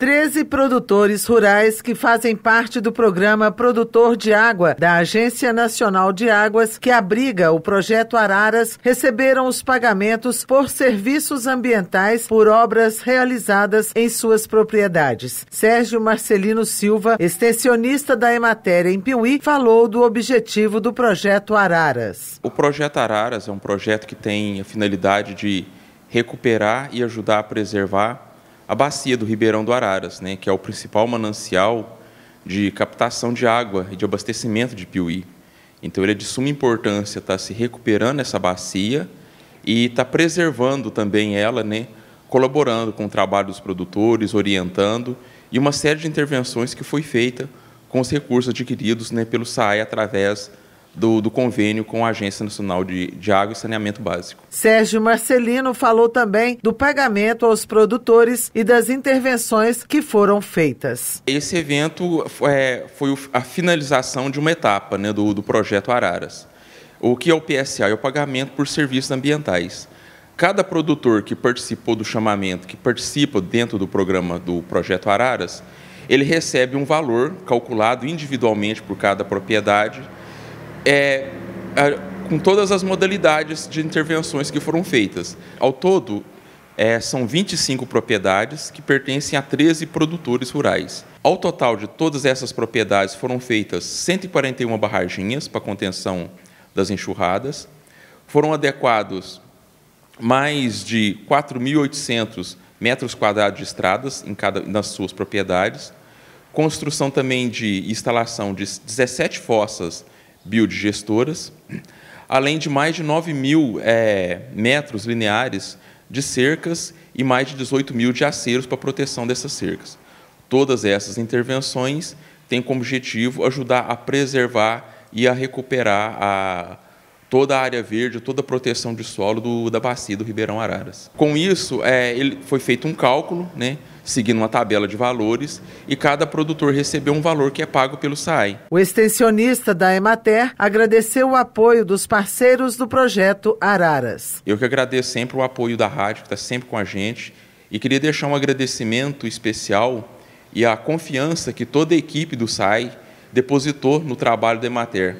13 produtores rurais que fazem parte do programa Produtor de Água da Agência Nacional de Águas, que abriga o projeto Araras, receberam os pagamentos por serviços ambientais por obras realizadas em suas propriedades. Sérgio Marcelino Silva, extensionista da Emater em Piuí, falou do objetivo do projeto Araras. O projeto Araras é um projeto que tem a finalidade de recuperar e ajudar a preservar a bacia do Ribeirão do Araras, né, que é o principal manancial de captação de água e de abastecimento de Piuí. Então, ele é de suma importância estar tá se recuperando essa bacia e estar tá preservando também ela, né, colaborando com o trabalho dos produtores, orientando, e uma série de intervenções que foi feita com os recursos adquiridos né, pelo SAE através do, do, convênio com a Agência Nacional de, de Água e Saneamento Básico. Sérgio Marcelino falou também do pagamento aos produtores e das intervenções que foram feitas. Esse evento é, foi a finalização de uma etapa né, do, do projeto Araras. O que é o PSA? É o pagamento por serviços ambientais. Cada produtor que participou do chamamento, que participa dentro do programa do projeto Araras, ele recebe um valor calculado individualmente por cada propriedade é, com todas as modalidades de intervenções que foram feitas. Ao todo, é, são 25 propriedades que pertencem a 13 produtores rurais. Ao total de todas essas propriedades foram feitas 141 barraginhas para contenção das enxurradas, foram adequados mais de 4.800 metros quadrados de estradas em cada, nas suas propriedades, construção também de instalação de 17 fossas gestoras, além de mais de 9 mil é, metros lineares de cercas e mais de 18 mil de aceros para proteção dessas cercas. Todas essas intervenções têm como objetivo ajudar a preservar e a recuperar a, toda a área verde, toda a proteção de solo do, da bacia do Ribeirão Araras. Com isso, é, ele, foi feito um cálculo, né, seguindo uma tabela de valores, e cada produtor recebeu um valor que é pago pelo SAI. O extensionista da Emater agradeceu o apoio dos parceiros do projeto Araras. Eu que agradeço sempre o apoio da rádio, que está sempre com a gente, e queria deixar um agradecimento especial e a confiança que toda a equipe do SAI depositou no trabalho da Emater,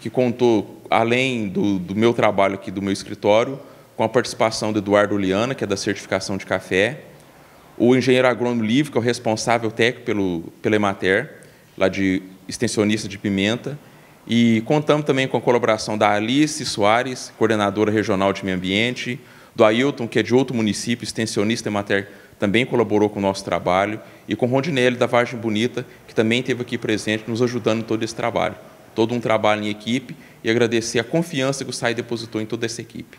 que contou, além do, do meu trabalho aqui do meu escritório, com a participação do Eduardo Liana, que é da certificação de café, o engenheiro agrônomo Livre, que é o responsável técnico pelo, pela Emater, lá de extensionista de Pimenta, e contamos também com a colaboração da Alice Soares, coordenadora regional de meio ambiente, do Ailton, que é de outro município, extensionista Emater, também colaborou com o nosso trabalho, e com Rondinelli, da Vargem Bonita, que também esteve aqui presente, nos ajudando em todo esse trabalho. Todo um trabalho em equipe, e agradecer a confiança que o SAI depositou em toda essa equipe.